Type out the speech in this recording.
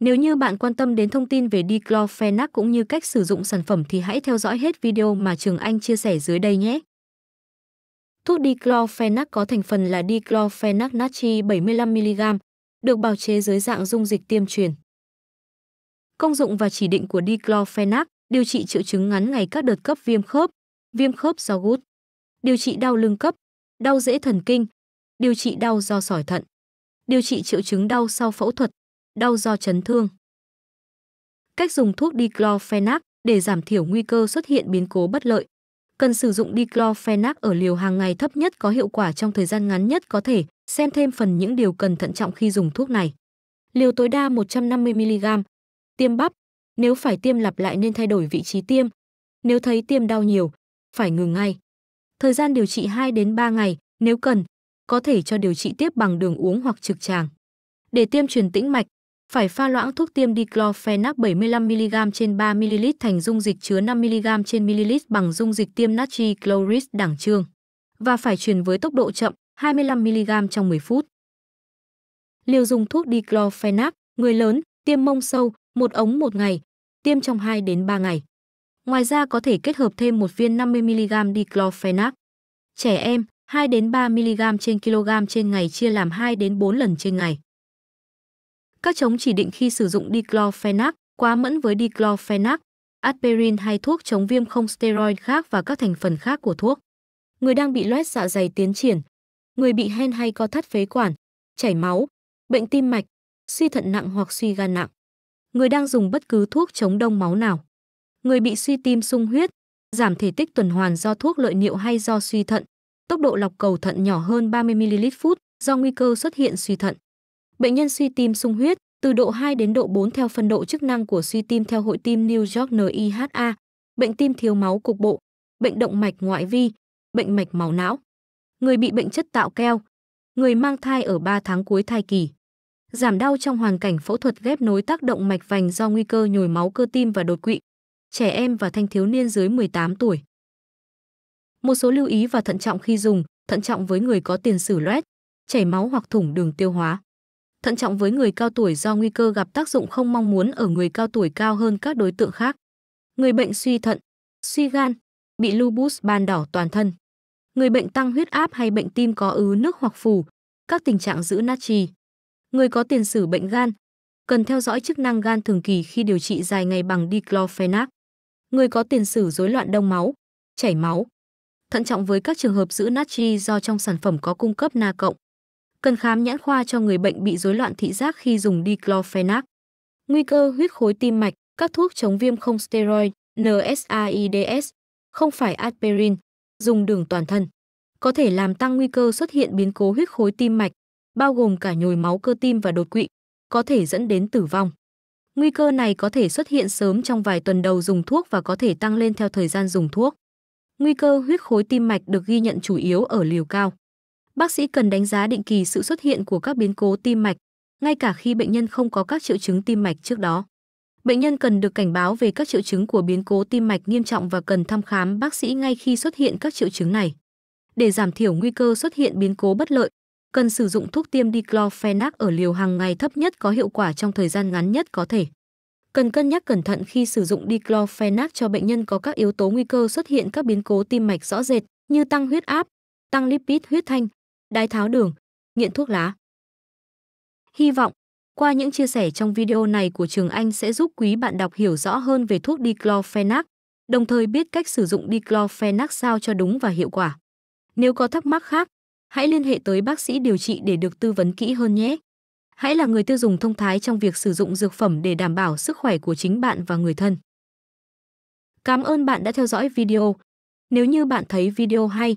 Nếu như bạn quan tâm đến thông tin về diclofenac cũng như cách sử dụng sản phẩm thì hãy theo dõi hết video mà Trường Anh chia sẻ dưới đây nhé. Thuốc diclofenac có thành phần là diclofenac natri 75mg, được bào chế dưới dạng dung dịch tiêm truyền. Công dụng và chỉ định của diclofenac điều trị triệu chứng ngắn ngày các đợt cấp viêm khớp, viêm khớp do gút, điều trị đau lưng cấp, đau rễ thần kinh, điều trị đau do sỏi thận, điều trị triệu chứng đau sau phẫu thuật, đau do chấn thương. Cách dùng thuốc diclofenac để giảm thiểu nguy cơ xuất hiện biến cố bất lợi. Cần sử dụng diclofenac ở liều hàng ngày thấp nhất có hiệu quả trong thời gian ngắn nhất có thể, xem thêm phần những điều cần thận trọng khi dùng thuốc này. Liều tối đa 150mg. Tiêm bắp. Nếu phải tiêm lặp lại nên thay đổi vị trí tiêm. Nếu thấy tiêm đau nhiều, phải ngừng ngay. Thời gian điều trị 2 đến 3 ngày, nếu cần, có thể cho điều trị tiếp bằng đường uống hoặc trực tràng. Để tiêm truyền tĩnh mạch, phải pha loãng thuốc tiêm diclofenac 75mg trên 3ml thành dung dịch chứa 5mg trên ml bằng dung dịch tiêm natri chlorid đẳng trương và phải truyền với tốc độ chậm 25mg trong 10 phút. Liều dùng thuốc diclofenac, người lớn, tiêm mông sâu, một ống một ngày, tiêm trong 2 đến 3 ngày. Ngoài ra có thể kết hợp thêm một viên 50mg diclofenac. Trẻ em, 2 đến 3 mg trên kg trên ngày chia làm 2 đến 4 lần trên ngày. Các chống chỉ định khi sử dụng diclofenac, quá mẫn với diclofenac, aspirin hay thuốc chống viêm không steroid khác và các thành phần khác của thuốc. Người đang bị loét dạ dày tiến triển, người bị hen hay co thắt phế quản, chảy máu, bệnh tim mạch, suy thận nặng hoặc suy gan nặng. Người đang dùng bất cứ thuốc chống đông máu nào. Người bị suy tim sung huyết, giảm thể tích tuần hoàn do thuốc lợi niệu hay do suy thận. Tốc độ lọc cầu thận nhỏ hơn 30 ml phút do nguy cơ xuất hiện suy thận. Bệnh nhân suy tim sung huyết từ độ 2 đến độ 4 theo phân độ chức năng của suy tim theo hội tim New York NIHA, bệnh tim thiếu máu cục bộ, bệnh động mạch ngoại vi, bệnh mạch máu não. Người bị bệnh chất tạo keo, người mang thai ở 3 tháng cuối thai kỳ. Giảm đau trong hoàn cảnh phẫu thuật ghép nối tác động mạch vành do nguy cơ nhồi máu cơ tim và đột quỵ. Trẻ em và thanh thiếu niên dưới 18 tuổi. Một số lưu ý và thận trọng khi dùng, thận trọng với người có tiền sử loét, chảy máu hoặc thủng đường tiêu hóa thận trọng với người cao tuổi do nguy cơ gặp tác dụng không mong muốn ở người cao tuổi cao hơn các đối tượng khác. Người bệnh suy thận, suy gan, bị lupus ban đỏ toàn thân. Người bệnh tăng huyết áp hay bệnh tim có ứ nước hoặc phù, các tình trạng giữ natri. Người có tiền sử bệnh gan, cần theo dõi chức năng gan thường kỳ khi điều trị dài ngày bằng diclofenac. Người có tiền sử rối loạn đông máu, chảy máu. Thận trọng với các trường hợp giữ natri do trong sản phẩm có cung cấp na cộng cần khám nhãn khoa cho người bệnh bị rối loạn thị giác khi dùng diclofenac. Nguy cơ huyết khối tim mạch, các thuốc chống viêm không steroid, NSAIDs, không phải aspirin, dùng đường toàn thân, có thể làm tăng nguy cơ xuất hiện biến cố huyết khối tim mạch, bao gồm cả nhồi máu cơ tim và đột quỵ, có thể dẫn đến tử vong. Nguy cơ này có thể xuất hiện sớm trong vài tuần đầu dùng thuốc và có thể tăng lên theo thời gian dùng thuốc. Nguy cơ huyết khối tim mạch được ghi nhận chủ yếu ở liều cao. Bác sĩ cần đánh giá định kỳ sự xuất hiện của các biến cố tim mạch, ngay cả khi bệnh nhân không có các triệu chứng tim mạch trước đó. Bệnh nhân cần được cảnh báo về các triệu chứng của biến cố tim mạch nghiêm trọng và cần thăm khám bác sĩ ngay khi xuất hiện các triệu chứng này. Để giảm thiểu nguy cơ xuất hiện biến cố bất lợi, cần sử dụng thuốc tiêm diclofenac ở liều hàng ngày thấp nhất có hiệu quả trong thời gian ngắn nhất có thể. Cần cân nhắc cẩn thận khi sử dụng diclofenac cho bệnh nhân có các yếu tố nguy cơ xuất hiện các biến cố tim mạch rõ rệt như tăng huyết áp, tăng lipid huyết thanh, đái tháo đường, nghiện thuốc lá. Hy vọng, qua những chia sẻ trong video này của Trường Anh sẽ giúp quý bạn đọc hiểu rõ hơn về thuốc diclofenac, đồng thời biết cách sử dụng diclofenac sao cho đúng và hiệu quả. Nếu có thắc mắc khác, hãy liên hệ tới bác sĩ điều trị để được tư vấn kỹ hơn nhé. Hãy là người tiêu dùng thông thái trong việc sử dụng dược phẩm để đảm bảo sức khỏe của chính bạn và người thân. Cảm ơn bạn đã theo dõi video. Nếu như bạn thấy video hay,